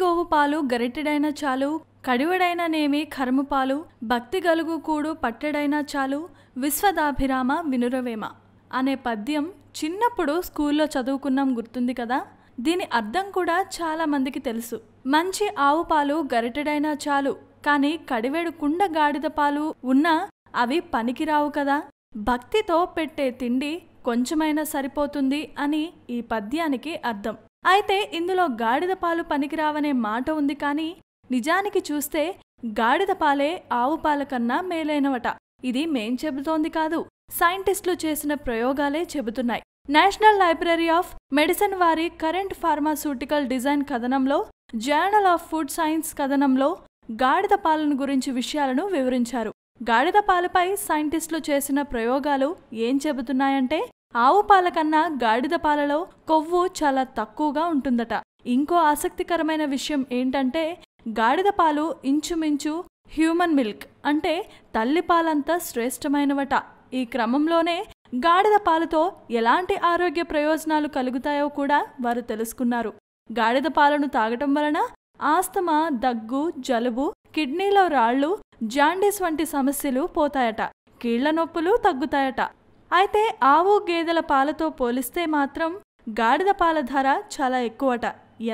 గోవు పాలు గరిటెడైన చాలు కడివడైననేమి కర్మపాలు భక్తి గలుగు కూడు పట్టెడైనా చాలు విశ్వదాభిరామ వినురవేమ అనే పద్యం చిన్నప్పుడు స్కూల్లో చదువుకున్నాం గుర్తుంది కదా దీని అర్థం కూడా చాలామందికి తెలుసు మంచి ఆవు పాలు గరిటెడైనా చాలు కానీ కడివేడు కుండ గాడిద పాలు ఉన్నా అవి పనికిరావు కదా భక్తితో పెట్టే తిండి కొంచెమైనా సరిపోతుంది అని ఈ పద్యానికి అర్థం అయితే ఇందులో గాడిద పాలు పనికిరావనే మాట ఉంది కానీ నిజానికి చూస్తే గాడిద పాలే ఆవు పాల కన్నా మేలైనవట ఇది మేం చెబుతోంది కాదు సైంటిస్టులు చేసిన ప్రయోగాలే చెబుతున్నాయి నేషనల్ లైబ్రరీ ఆఫ్ మెడిసిన్ వారి కరెంట్ ఫార్మాసూటికల్ డిజైన్ కథనంలో జర్నల్ ఆఫ్ ఫుడ్ సైన్స్ కథనంలో గాడిద పాలను గురించి విషయాలను వివరించారు గాడిద పాలపై సైంటిస్టులు చేసిన ప్రయోగాలు ఏం చెబుతున్నాయంటే ఆవు పాల కన్నా గాడిద పాలలో కొవ్వు చాలా తక్కువగా ఉంటుందట ఇంకో ఆసక్తికరమైన విషయం ఏంటంటే గాడిద పాలు ఇంచుమించు హ్యూమన్ మిల్క్ అంటే తల్లి పాలంతా శ్రేష్టమైనవట ఈ క్రమంలోనే గాడిద పాలతో ఎలాంటి ఆరోగ్య ప్రయోజనాలు కలుగుతాయో కూడా వారు తెలుసుకున్నారు గాడిద పాలను తాగటం వలన ఆస్తమా దగ్గు జలుబు కిడ్నీలో రాళ్ళు జాండీస్ వంటి సమస్యలు పోతాయట కీళ్ల నొప్పులు తగ్గుతాయట అయితే ఆవు గేదెల పాలతో పోలిస్తే మాత్రం గాడిద పాల ధర చాలా ఎక్కువట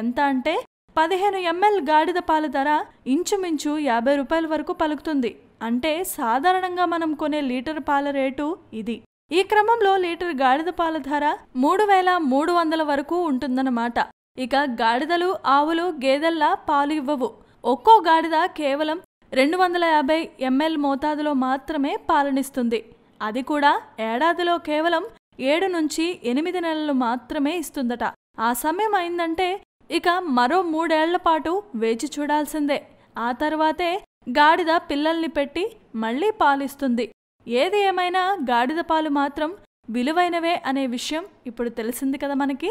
ఎంత అంటే పదిహేను ఎంఎల్ గాడిద పాల ధర ఇంచుమించు యాభై రూపాయల వరకు పలుకుతుంది అంటే సాధారణంగా మనం కొనే లీటర్ పాల రేటు ఇది ఈ క్రమంలో లీటర్ గాడిద పాల ధర మూడు వేల మూడు వందల వరకు ఉంటుందన్నమాట ఇక గాడిదలు ఆవులు గేదెల్లా పాలు ఇవ్వవు ఒక్కో గాడిద కేవలం రెండు వందల యాభై ఎంఎల్ మోతాదులో మాత్రమే పాలనిస్తుంది అది కూడా ఏడాదిలో కేవలం ఏడు నుంచి ఎనిమిది నెలలు మాత్రమే ఇస్తుందట ఆ సమయం అయిందంటే ఇక మరో మూడేళ్లపాటు పాటు వేచి చూడాల్సిందే ఆ తర్వాతే గాడిద పిల్లల్ని పెట్టి మళ్లీ పాలిస్తుంది ఏది ఏమైనా గాడిద పాలు మాత్రం విలువైనవే అనే విషయం ఇప్పుడు తెలిసింది కదా మనకి